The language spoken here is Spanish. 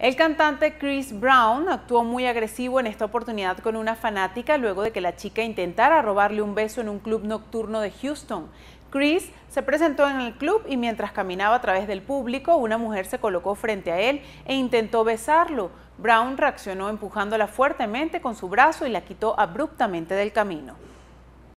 El cantante Chris Brown actuó muy agresivo en esta oportunidad con una fanática luego de que la chica intentara robarle un beso en un club nocturno de Houston. Chris se presentó en el club y mientras caminaba a través del público, una mujer se colocó frente a él e intentó besarlo. Brown reaccionó empujándola fuertemente con su brazo y la quitó abruptamente del camino.